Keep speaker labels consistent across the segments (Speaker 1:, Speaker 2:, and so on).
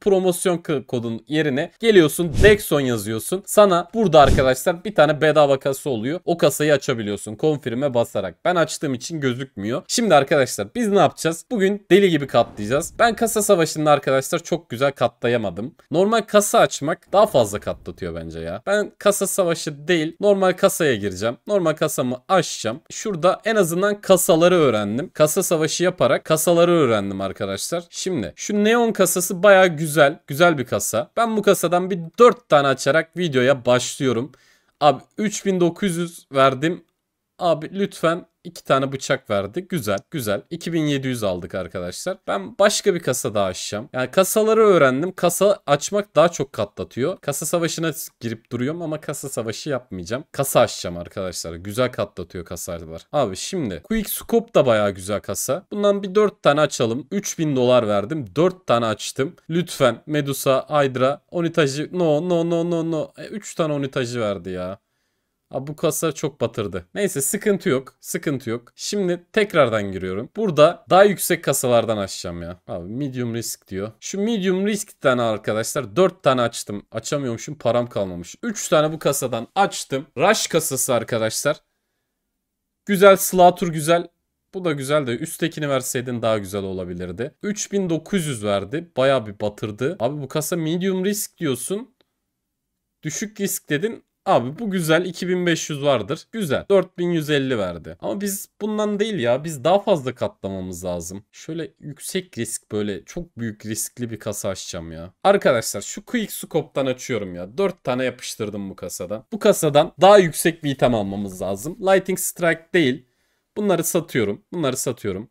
Speaker 1: promosyon kodun yerine geliyorsun Dexon yazıyorsun. Sana burada arkadaşlar bir tane bedava kasa oluyor. O kasayı açabiliyorsun konfirme basarak. Ben açtığım için gözükmüyor. Şimdi arkadaşlar biz ne yapacağız? Bugün deli gibi katlayacağız. Ben kasa savaşında arkadaşlar çok güzel katlayamadım. Normal kasa açmak daha fazla katlatıyor bence ya. Ben kasa savaşı değil normal kasaya gireceğim. Normal kasamı açacağım. Şurada en azından kasaları öğrendim. Kasa savaşı yaparak kasaları öğrendim arkadaşlar. Şimdi şu neon kasası baya güzel güzel. Güzel bir kasa. Ben bu kasadan bir 4 tane açarak videoya başlıyorum. Abi 3900 verdim. Abi lütfen İki tane bıçak verdi. Güzel güzel. 2700 aldık arkadaşlar. Ben başka bir kasa daha açacağım. Yani kasaları öğrendim. Kasa açmak daha çok katlatıyor. Kasa savaşına girip duruyorum ama kasa savaşı yapmayacağım. Kasa açacağım arkadaşlar. Güzel katlatıyor kasalar. Abi şimdi Quick Scope da baya güzel kasa. Bundan bir 4 tane açalım. 3000 dolar verdim. 4 tane açtım. Lütfen Medusa, Hydra, Onitajı. No no no no no. 3 e, tane Onitajı verdi ya. Aa, bu kasa çok batırdı. Neyse sıkıntı yok. Sıkıntı yok. Şimdi tekrardan giriyorum. Burada daha yüksek kasalardan açacağım ya. Abi medium risk diyor. Şu medium risk tane arkadaşlar 4 tane açtım. Açamıyormuşum param kalmamış. 3 tane bu kasadan açtım. Rush kasası arkadaşlar. Güzel Slatur güzel. Bu da güzel de üsttekini verseydin daha güzel olabilirdi. 3900 verdi. Baya bir batırdı. Abi bu kasa medium risk diyorsun. Düşük risk dedin. Abi bu güzel 2500 vardır. Güzel. 4150 verdi. Ama biz bundan değil ya. Biz daha fazla katlamamız lazım. Şöyle yüksek risk böyle çok büyük riskli bir kasa açacağım ya. Arkadaşlar şu quick scope'tan açıyorum ya. 4 tane yapıştırdım bu kasadan. Bu kasadan daha yüksek bir item almamız lazım. lightning strike değil. Bunları satıyorum. Bunları satıyorum.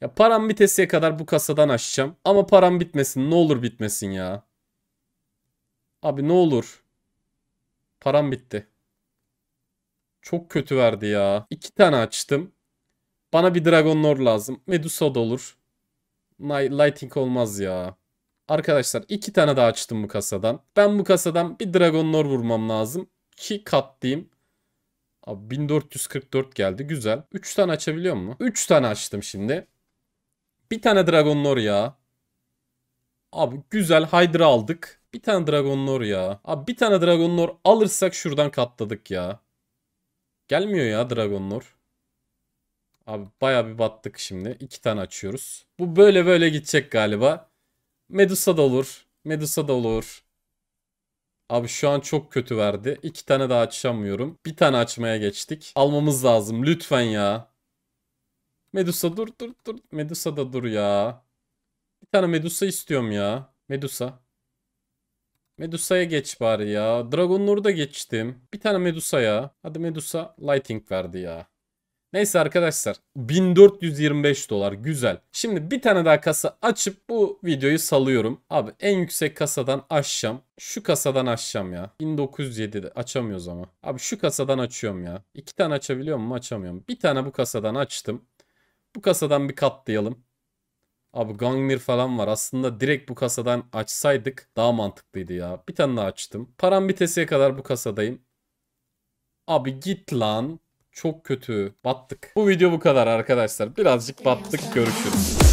Speaker 1: Ya param bitesiye kadar bu kasadan açacağım. Ama param bitmesin. Ne olur bitmesin ya. Abi ne olur. Param bitti. Çok kötü verdi ya. İki tane açtım. Bana bir Dragon Lord lazım. Medusa da olur. Lighting olmaz ya. Arkadaşlar iki tane daha açtım bu kasadan. Ben bu kasadan bir Dragon Lord vurmam lazım. Ki katlayayım. Abi 1444 geldi. Güzel. Üç tane açabiliyor mu? Üç tane açtım şimdi. Bir tane Dragon Lord ya. Abi güzel Hydra aldık. Bir tane Dragon Lore ya. Abi bir tane Dragon Lore alırsak şuradan katladık ya. Gelmiyor ya Dragon Lore. Abi baya bir battık şimdi. İki tane açıyoruz. Bu böyle böyle gidecek galiba. Medusa da olur. Medusa da olur. Abi şu an çok kötü verdi. İki tane daha açamıyorum. Bir tane açmaya geçtik. Almamız lazım. Lütfen ya. Medusa dur dur dur. Medusa da dur ya tane Medusa istiyorum ya. Medusa. Medusa'ya geç bari ya. Dragon Lord'a geçtim. Bir tane Medusa ya. Hadi Medusa Lighting verdi ya. Neyse arkadaşlar 1425 dolar güzel. Şimdi bir tane daha kasa açıp bu videoyu salıyorum. Abi en yüksek kasadan aşacağım. Şu kasadan aşacağım ya. 1907 açamıyoruz ama. Abi şu kasadan açıyorum ya. İki tane açabiliyor muyum? Açamıyorum. Bir tane bu kasadan açtım. Bu kasadan bir katlayalım. Abi Gangnir falan var. Aslında direkt bu kasadan açsaydık daha mantıklıydı ya. Bir tane daha açtım. Param bitesiye kadar bu kasadayım. Abi git lan. Çok kötü. Battık. Bu video bu kadar arkadaşlar. Birazcık battık. Görüşürüz.